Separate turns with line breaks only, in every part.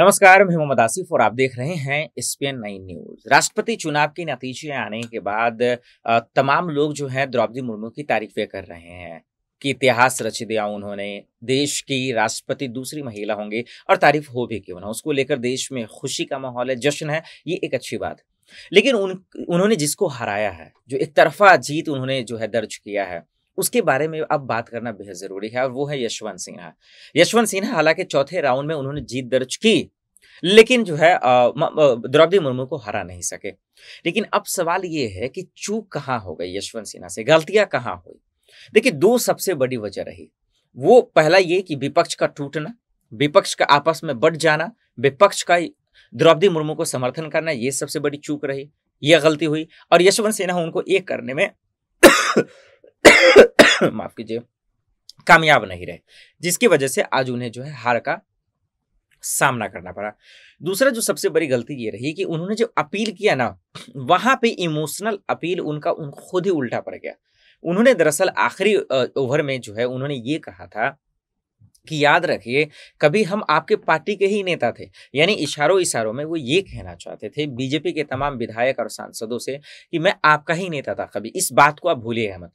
नमस्कार मैं मोहम्मद आसिफ और आप देख रहे हैं स्पेन नई न्यूज राष्ट्रपति चुनाव के नतीजे आने के बाद तमाम लोग जो हैं द्रौपदी मुर्मू की तारीफें कर रहे हैं कि इतिहास रच दिया उन्होंने देश की राष्ट्रपति दूसरी महिला होंगी और तारीफ हो भी क्यों ना उसको लेकर देश में खुशी का माहौल है जश्न है ये एक अच्छी बात लेकिन उन उन्होंने जिसको हराया है जो एक तरफा जीत उन्होंने जो है दर्ज किया है उसके बारे में अब बात करना बेहद ज़रूरी है और वो है यशवंत सिन्हा यशवंत सिन्हा हालांकि चौथे राउंड में उन्होंने जीत दर्ज की लेकिन जो है द्रौपदी मुर्मू को हरा नहीं सके लेकिन अब सवाल ये है कि चूक कहाँ हो गई यशवंत सिन्हा से गलतियां कहाँ हुई देखिए दो सबसे बड़ी वजह रही वो पहला ये कि विपक्ष का टूटना विपक्ष का आपस में बढ़ जाना विपक्ष का द्रौपदी मुर्मू को समर्थन करना ये सबसे बड़ी चूक रही यह गलती हुई और यशवंत सिन्हा उनको एक करने में माफ कीजिए कामयाब नहीं रहे जिसकी वजह से आज उन्हें जो है हार का सामना करना पड़ा दूसरा जो सबसे बड़ी गलती ये रही कि उन्होंने जो अपील किया ना वहां पे इमोशनल अपील उनका उन खुद ही उल्टा पड़ गया उन्होंने दरअसल आखिरी ओवर में जो है उन्होंने ये कहा था कि याद रखिए कभी हम आपके पार्टी के ही नेता थे यानी इशारों इशारों में वो ये कहना चाहते थे बीजेपी के तमाम विधायक और सांसदों से कि मैं आपका ही नेता था कभी इस बात को आप भूलिएगा मत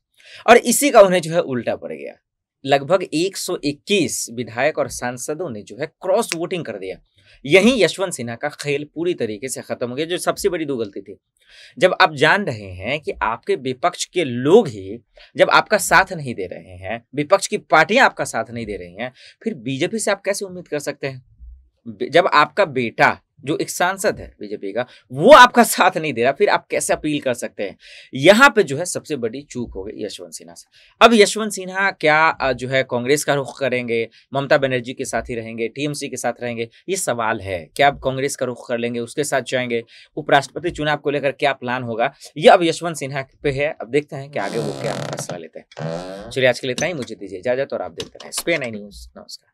और इसी का उन्हें जो है उल्टा पड़ गया लगभग 121 विधायक और सांसदों ने जो है क्रॉस वोटिंग कर दिया यही यशवंत सिन्हा का खेल पूरी तरीके से खत्म हो गया जो सबसे बड़ी दो गलती थी जब आप जान रहे हैं कि आपके विपक्ष के लोग ही जब आपका साथ नहीं दे रहे हैं विपक्ष की पार्टियां आपका साथ नहीं दे रही हैं फिर बीजेपी से आप कैसे उम्मीद कर सकते हैं जब आपका बेटा जो एक सांसद है बीजेपी का वो आपका साथ नहीं दे रहा फिर आप कैसे अपील कर सकते हैं यहाँ पे जो है सबसे बड़ी चूक हो गई यशवंत सिन्हा से अब यशवंत सिन्हा क्या जो है कांग्रेस का रुख करेंगे ममता बनर्जी के साथ ही रहेंगे टीएमसी के साथ रहेंगे ये सवाल है क्या आप कांग्रेस का रुख कर लेंगे उसके साथ जाएंगे उपराष्ट्रपति चुनाव को लेकर क्या प्लान होगा ये अब यशवंत सिन्हा पे है अब देखते हैं कि आगे वो क्या फैसला लेते हैं चलिए आज के लिए इतना ही मुझे दीजिए इजाजत और आप देखते रहे स्पेन आई न्यूज नमस्कार